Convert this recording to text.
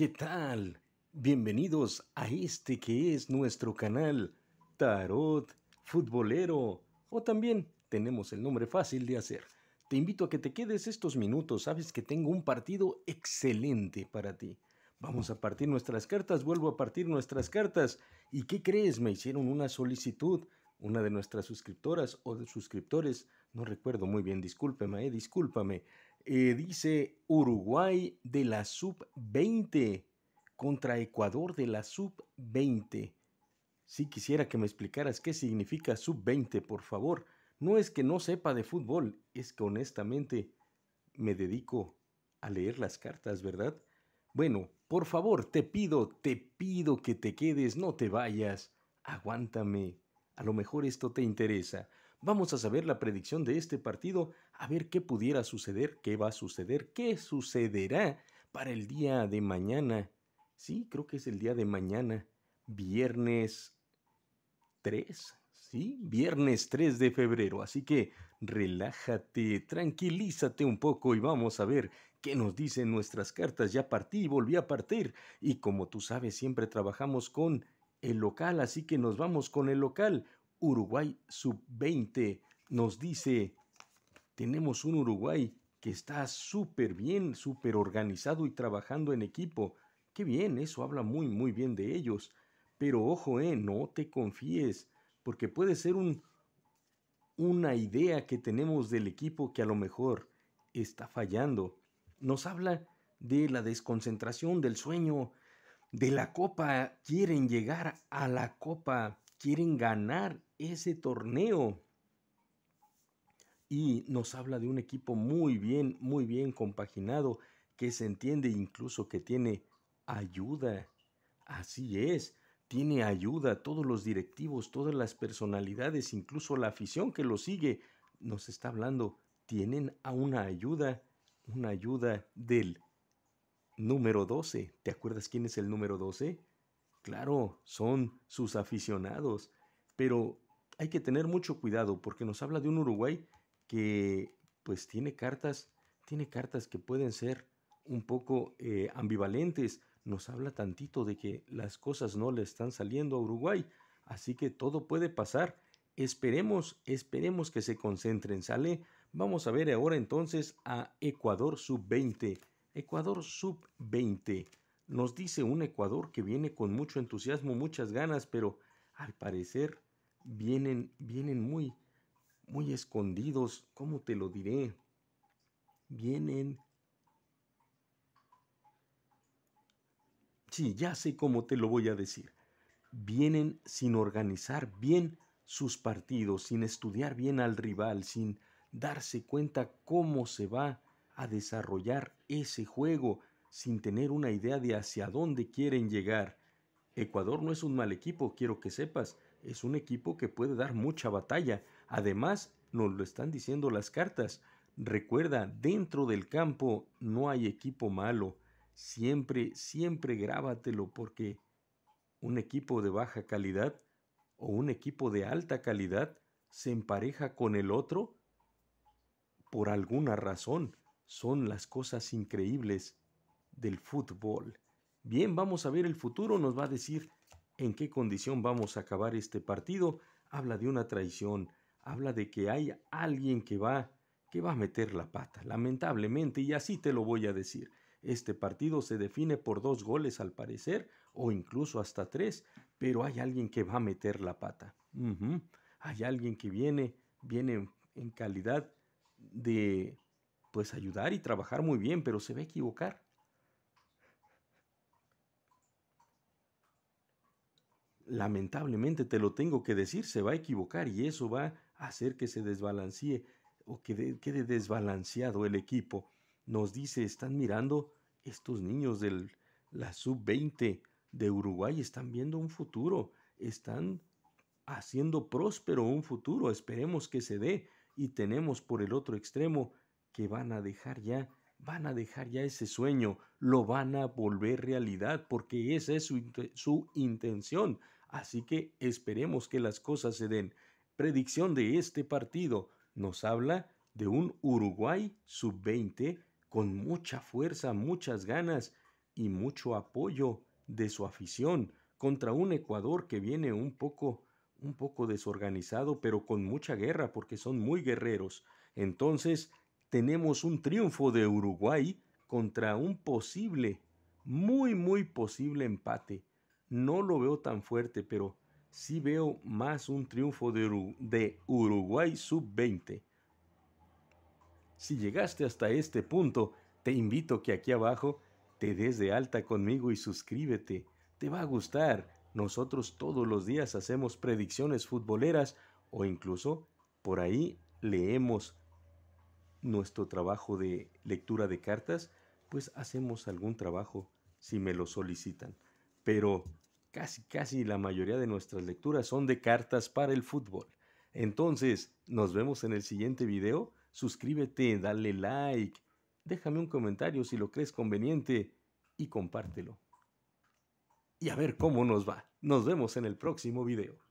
¿Qué tal? Bienvenidos a este que es nuestro canal Tarot Futbolero. O también tenemos el nombre fácil de hacer. Te invito a que te quedes estos minutos, sabes que tengo un partido excelente para ti. Vamos a partir nuestras cartas, vuelvo a partir nuestras cartas. ¿Y qué crees? Me hicieron una solicitud, una de nuestras suscriptoras o de suscriptores, no recuerdo muy bien, discúlpeme, eh, discúlpame. Eh, dice Uruguay de la sub-20 contra Ecuador de la sub-20. Si quisiera que me explicaras qué significa sub-20, por favor. No es que no sepa de fútbol, es que honestamente me dedico a leer las cartas, ¿verdad? Bueno, por favor, te pido, te pido que te quedes, no te vayas. Aguántame. A lo mejor esto te interesa. Vamos a saber la predicción de este partido, a ver qué pudiera suceder, qué va a suceder, qué sucederá para el día de mañana. Sí, creo que es el día de mañana, viernes 3, ¿sí? Viernes 3 de febrero. Así que relájate, tranquilízate un poco y vamos a ver qué nos dicen nuestras cartas. Ya partí y volví a partir. Y como tú sabes, siempre trabajamos con el local, así que nos vamos con el local. Uruguay sub-20 nos dice, tenemos un Uruguay que está súper bien, súper organizado y trabajando en equipo. Qué bien, eso habla muy, muy bien de ellos. Pero ojo, eh, no te confíes, porque puede ser un, una idea que tenemos del equipo que a lo mejor está fallando. Nos habla de la desconcentración, del sueño, de la copa. Quieren llegar a la copa, quieren ganar ese torneo. Y nos habla de un equipo muy bien, muy bien compaginado, que se entiende incluso que tiene ayuda. Así es, tiene ayuda. Todos los directivos, todas las personalidades, incluso la afición que lo sigue, nos está hablando, tienen a una ayuda, una ayuda del número 12. ¿Te acuerdas quién es el número 12? Claro, son sus aficionados, pero hay que tener mucho cuidado porque nos habla de un Uruguay que pues tiene cartas, tiene cartas que pueden ser un poco eh, ambivalentes. Nos habla tantito de que las cosas no le están saliendo a Uruguay. Así que todo puede pasar. Esperemos, esperemos que se concentren. Sale. Vamos a ver ahora entonces a Ecuador sub-20. Ecuador sub-20. Nos dice un Ecuador que viene con mucho entusiasmo, muchas ganas, pero al parecer vienen, vienen muy, muy escondidos, ¿cómo te lo diré? Vienen... Sí, ya sé cómo te lo voy a decir. Vienen sin organizar bien sus partidos, sin estudiar bien al rival, sin darse cuenta cómo se va a desarrollar ese juego, sin tener una idea de hacia dónde quieren llegar. Ecuador no es un mal equipo, quiero que sepas es un equipo que puede dar mucha batalla. Además, nos lo están diciendo las cartas. Recuerda, dentro del campo no hay equipo malo. Siempre, siempre grábatelo porque un equipo de baja calidad o un equipo de alta calidad se empareja con el otro por alguna razón. Son las cosas increíbles del fútbol. Bien, vamos a ver el futuro, nos va a decir en qué condición vamos a acabar este partido, habla de una traición, habla de que hay alguien que va que va a meter la pata, lamentablemente, y así te lo voy a decir. Este partido se define por dos goles al parecer, o incluso hasta tres, pero hay alguien que va a meter la pata. Hay alguien que viene, viene en calidad de pues ayudar y trabajar muy bien, pero se va a equivocar. lamentablemente te lo tengo que decir, se va a equivocar y eso va a hacer que se desbalancee o que quede desbalanceado el equipo. Nos dice, están mirando estos niños de la sub-20 de Uruguay, están viendo un futuro, están haciendo próspero un futuro, esperemos que se dé y tenemos por el otro extremo que van a dejar ya, van a dejar ya ese sueño, lo van a volver realidad porque esa es su, su intención, Así que esperemos que las cosas se den. Predicción de este partido nos habla de un Uruguay sub-20 con mucha fuerza, muchas ganas y mucho apoyo de su afición contra un Ecuador que viene un poco un poco desorganizado, pero con mucha guerra porque son muy guerreros. Entonces, tenemos un triunfo de Uruguay contra un posible, muy muy posible empate no lo veo tan fuerte, pero sí veo más un triunfo de, Uruguay sub-20. Si llegaste hasta este punto, te invito que aquí abajo te des de alta conmigo y suscríbete. Te va a gustar. Nosotros todos los días hacemos predicciones futboleras o incluso por ahí leemos nuestro trabajo de lectura de cartas, pues hacemos algún trabajo si me lo solicitan. Pero Casi, casi la mayoría de nuestras lecturas son de cartas para el fútbol. Entonces, nos vemos en el siguiente video. Suscríbete, dale like, déjame un comentario si lo crees conveniente y compártelo. Y a ver cómo nos va. Nos vemos en el próximo video.